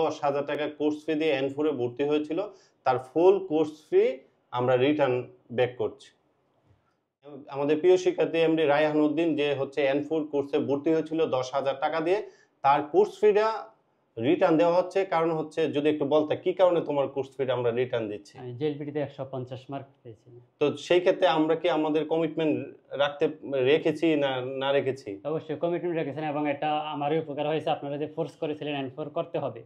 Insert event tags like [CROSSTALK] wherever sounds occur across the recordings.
দশ হাজার টাকা কোর্স ফি দিয়ে এন ফোরে ভর্তি হয়েছিল তার ফুল কোর্স ফি আমরা রিটার্ন ব্যাক করছি আমাদের প্রিয় শিক্ষার্থী এমডি রায়হান উদ্দিন যে হচ্ছে এন ফোর কোর্সে ভর্তি হয়েছিল দশ হাজার টাকা দিয়ে তার কোর্স ফিটা রিটার্ন দেওয়া হচ্ছে কারণ হচ্ছে যদি একটু বলতে কি কারণে তোমার কোর্স ফিটা আমরা রিটার্ন দিচ্ছি আমি জেলপিটিতে 150 মার্ক পেয়েছি তো সেই ক্ষেত্রে আমরা কি আমাদের কমিটমেন্ট রাখতে রেখেছি না না রেখেছি অবশ্যই কমিটমেন্ট রেখেছেন এবং এটা আমারই উপকার হয়েছে আপনারা যে ফোর্স করেছিলেন এম ফোর করতে হবে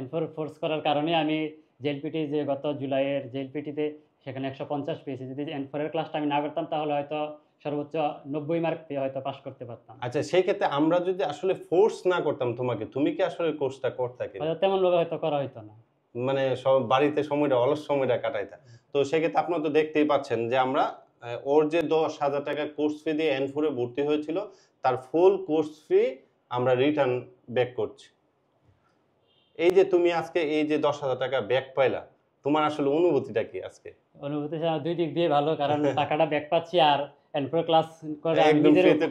এম ফোর ফোর্স করার কারণে আমি জেলপিটি যে গত জুলাইয়ের জেলপিটিতে সেখানে একশো পঞ্চাশ পেয়েছি যদি এন ফোরের ক্লাসটা আমি না করতাম তাহলে হয়তো সর্বোচ্চ নব্বই মার্ক পেয়ে হয়তো পাশ করতে পারতাম আচ্ছা সেই ক্ষেত্রে আমরা যদি আসলে ফোর্স না করতাম তোমাকে তুমি কি আসলে কোর্সটা করতা কি তেমন ভাবে হয়তো করা হইতো না মানে বাড়িতে সময়টা অলস সময়টা কাটাইতা তো সেক্ষেত্রে আপনারা তো দেখতেই পাচ্ছেন যে আমরা ওর যে দশ হাজার টাকা কোর্স ফি দিয়ে এন ফোরে ভর্তি হয়েছিল তার ফুল কোর্স ফি আমরা রিটার্ন ব্যাক করছি এই যে তুমি আজকে এই যে দশ হাজার টাকা ব্যাক পাইলা তোমার আসলে অনুভূতিটা কি আজকে অনুভূতি দুই দিক দিয়ে ভালো কারণ টাকাটা ব্যাক পাচ্ছি আর এন্ড পুরো ক্লাস করে একদম ফ্রিতে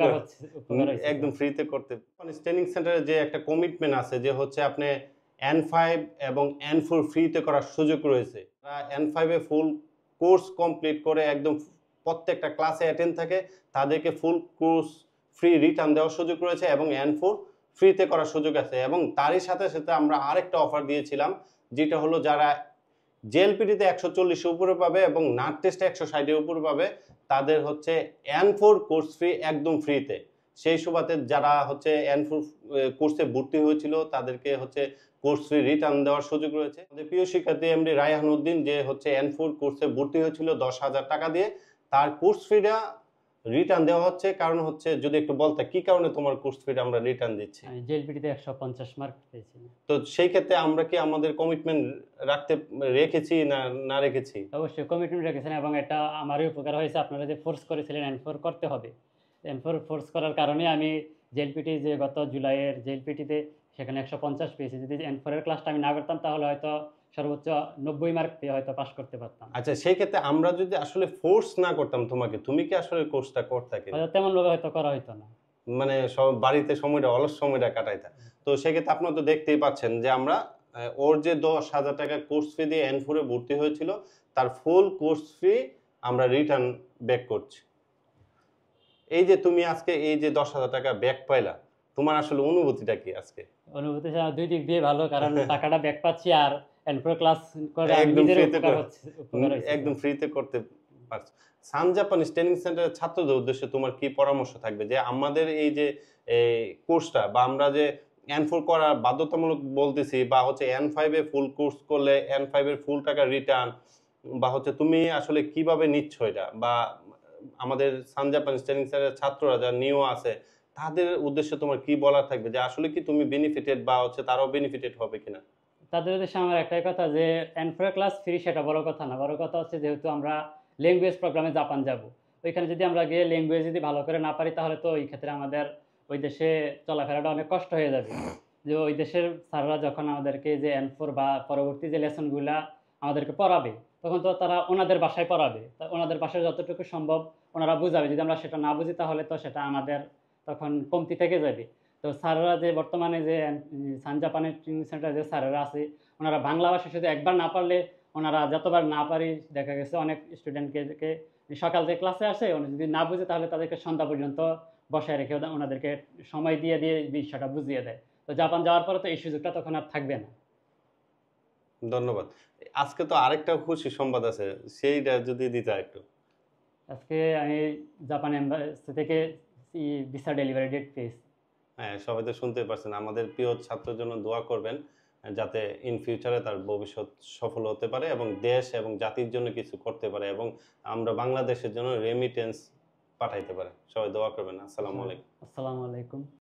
একদম ফ্রিতে করতে মানে ট্রেনিং সেন্টারে যে একটা কমিটমেন্ট আছে যে হচ্ছে আপনি এন ফাইভ এবং এন ফোর ফ্রিতে করার সুযোগ রয়েছে এন ফাইভে ফুল কোর্স কমপ্লিট করে একদম প্রত্যেকটা ক্লাসে অ্যাটেন্ড থাকে তাদেরকে ফুল কোর্স ফ্রি রিটার্ন দেওয়ার সুযোগ রয়েছে এবং এন ফোর ফ্রিতে করার সুযোগ আছে এবং তারই সাথে সাথে আমরা আরেকটা অফার দিয়েছিলাম যেটা হলো যারা জেএলপিটিতে একশো চল্লিশের উপরে পাবে এবং নার্ট টেস্টে একশো ষাটের উপরে পাবে তাদের হচ্ছে এন ফোর কোর্স ফ্রি একদম ফ্রিতে সেই সুবাদে যারা হচ্ছে এন ফোর কোর্সে ভর্তি হয়েছিল তাদেরকে হচ্ছে কোর্স ফ্রি রিটার্ন দেওয়ার সুযোগ রয়েছে আমাদের প্রিয় শিক্ষার্থী এমডি রায়হান উদ্দিন যে হচ্ছে এন ফোর কোর্সে ভর্তি হয়েছিল দশ হাজার টাকা দিয়ে তার কোর্স ফিটা রিটার্ন দেওয়া হচ্ছে কারণ হচ্ছে যদি একটু বলতে কি কারণে তোমার কোর্স ফিটা আমরা রিটার্ন দিচ্ছি জেলপিটিতে 150 মার্ক পেয়েছি তো সেই ক্ষেত্রে আমরা কি আমাদের কমিটমেন্ট রাখতে রেখেছি না না রেখেছি অবশ্যই কমিটমেন্ট রেখেছেন এবং এটা আমারই উপকার হয়েছে আপনারা যে ফোর্স করেছিলেন এনফোর করতে হবে এনফোর ফোর্স করার কারণে আমি জেলপিটি যে গত জুলাইয়ের জেলপিটিতে সেখানে একশো পঞ্চাশ পেয়েছি যদি এন ফোরের ক্লাসটা আমি না করতাম তাহলে হয়তো সর্বোচ্চ নব্বই মার্ক পেয়ে হয়তো পাস করতে পারতাম আচ্ছা সেই ক্ষেত্রে আমরা যদি আসলে ফোর্স না করতাম তোমাকে তুমি কি আসলে কোর্সটা করতে তেমন লোক হয়তো করা হতো না মানে সব বাড়িতে সময়টা অলস সময়টা কাটাইতা তো সেক্ষেত্রে আপনারা তো দেখতেই পাচ্ছেন যে আমরা ওর যে দশ হাজার টাকা কোর্স ফি দিয়ে এন ফোরে ভর্তি হয়েছিল তার ফুল কোর্স ফি আমরা রিটার্ন ব্যাক করছি এই যে তুমি আজকে এই যে দশ হাজার টাকা ব্যাক পাইলা তোমার আসলে অনুভূতিটা কি আজকে অনুভূতি দুই দিক দিয়ে ভালো কারণ [LAUGHS] টাকাটা ব্যাক পাচ্ছি আর করতে পরামর্শ থাকবে যে আমাদের এই যে কোর্সটা বা আমরা যে এন ফোর করা বাধ্যতামূলক বলতেছি বা হচ্ছে এন ফাইভে ফুল কোর্স করলে এন ফাইভের ফুল টাকা রিটার্ন বা হচ্ছে তুমি আসলে কিভাবে নিচ্ছ এটা বা আমাদের সানজাপান স্টেলিং স্যারের ছাত্ররা যারা নিউ আছে তাদের উদ্দেশ্যে তোমার কি বলার থাকবে যে আসলে কি তুমি বেনিফিটেড বা হচ্ছে তারাও বেনিফিটেড হবে কিনা তাদের উদ্দেশ্যে আমার একটাই কথা যে অ্যানফোরা ক্লাস ফ্রি সেটা বড় কথা না বড় কথা হচ্ছে যেহেতু আমরা ল্যাঙ্গুয়েজ প্রোগ্রামে জাপান যাব ওইখানে যদি আমরা গিয়ে ল্যাঙ্গুয়েজ যদি ভালো করে না পারি তাহলে তো ওই ক্ষেত্রে আমাদের ওই দেশে চলাফেরাটা অনেক কষ্ট হয়ে যাবে যে ওই দেশের স্যাররা যখন আমাদেরকে যে এনফোর বা পরবর্তী যে লেসনগুলা আমাদেরকে পড়াবে তখন তো তারা ওনাদের বাসায় পড়াবে ওনাদের বাসায় যতটুকু সম্ভব ওনারা বুঝাবে যদি আমরা সেটা না বুঝি তাহলে তো সেটা আমাদের তখন কমতি থেকে যাবে তো স্যাররা যে বর্তমানে যে সান জাপানের ট্রেনিং সেন্টার যে স্যারেরা আছে ওনারা বাংলা ভাষা শুধু একবার না পারলে ওনারা যতবার না পারি দেখা গেছে অনেক স্টুডেন্টকে সকাল থেকে ক্লাসে আসে উনি যদি না বুঝে তাহলে তাদেরকে সন্ধ্যা পর্যন্ত বসায় রেখে ওনাদেরকে সময় দিয়ে দিয়ে বিষয়টা বুঝিয়ে দেয় তো জাপান যাওয়ার পরে তো এই সুযোগটা তখন আর থাকবে না ধন্যবাদ আজকে তো আরেকটা খুশি সংবাদ আছে সেইটা যদি দিতে একটু আজকে আমি জাপান এম্বাসি থেকে ভিসা ডেলিভারি ডেট পেয়েছি হ্যাঁ সবাই তো শুনতে পারছেন আমাদের প্রিয় ছাত্রের জন্য দোয়া করবেন যাতে ইন ফিউচারে তার ভবিষ্যৎ সফল হতে পারে এবং দেশ এবং জাতির জন্য কিছু করতে পারে এবং আমরা বাংলাদেশের জন্য রেমিটেন্স পাঠাইতে পারে সবাই দোয়া করবেন আসসালামু আলাইকুম আসসালামু আলাইকুম